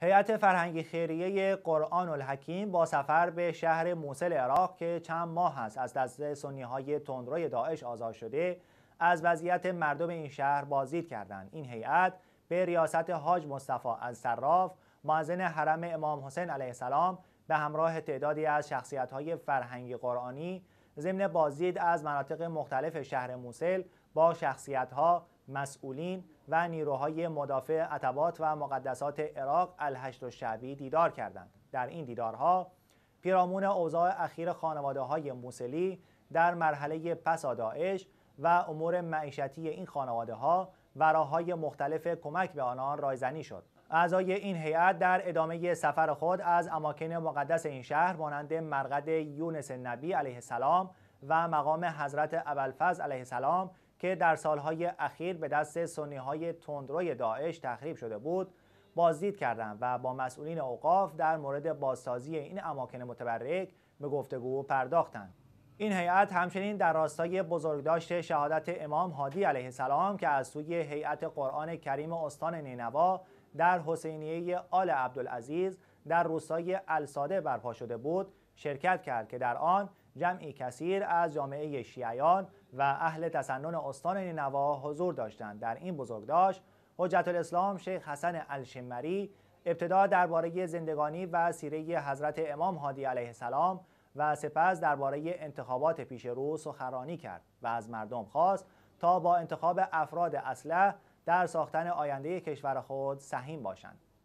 هیئت فرهنگی خیریه قرآن الحکیم با سفر به شهر موسل عراق که چند ماه است از دست سنی های تندروی داعش آزاد شده از وضعیت مردم این شهر بازدید کردند این هیئت به ریاست حاج مصطفی از صراف معزن حرم امام حسین علیه السلام به همراه تعدادی از شخصیت های فرهنگی قرآنی ضمن بازدید از مناطق مختلف شهر موسل با شخصیت ها مسئولین و نیروهای مدافع عتبات و مقدسات عراق الهشت و شعبی دیدار کردند در این دیدارها پیرامون اوضاع اخیر خانواده های موسلی در مرحله پس داعش و امور معیشتی این خانواده ها و راه مختلف کمک به آنان رایزنی شد اعضای این هیئت در ادامه سفر خود از اماکن مقدس این شهر مانند مرقد یونس نبی علیه السلام و مقام حضرت ابوالفضل علیه السلام که در سالهای اخیر به دست سنی های تندروی داعش تخریب شده بود بازدید کردند و با مسئولین اوقاف در مورد بازسازی این اماکن متبرک به گفتگو پرداختند این هیئت همچنین در راستای بزرگداشت شهادت امام هادی علیه السلام که از سوی هیئت قرآن کریم استان نینوا در حسینیه آل عبدالعزیز در روستای الساده برپا شده بود شرکت کرد که در آن جمعی کثیر از جامعه شیعیان و اهل تسنن استان نینوا حضور داشتند در این بزرگداشت حجت الاسلام شیخ حسن الشمری ابتدا درباره زندگانی و سیره حضرت امام هادی علیه السلام و سپس درباره انتخابات پیش رو سخرانی کرد و از مردم خواست تا با انتخاب افراد اصله در ساختن آینده کشور خود سهیم باشند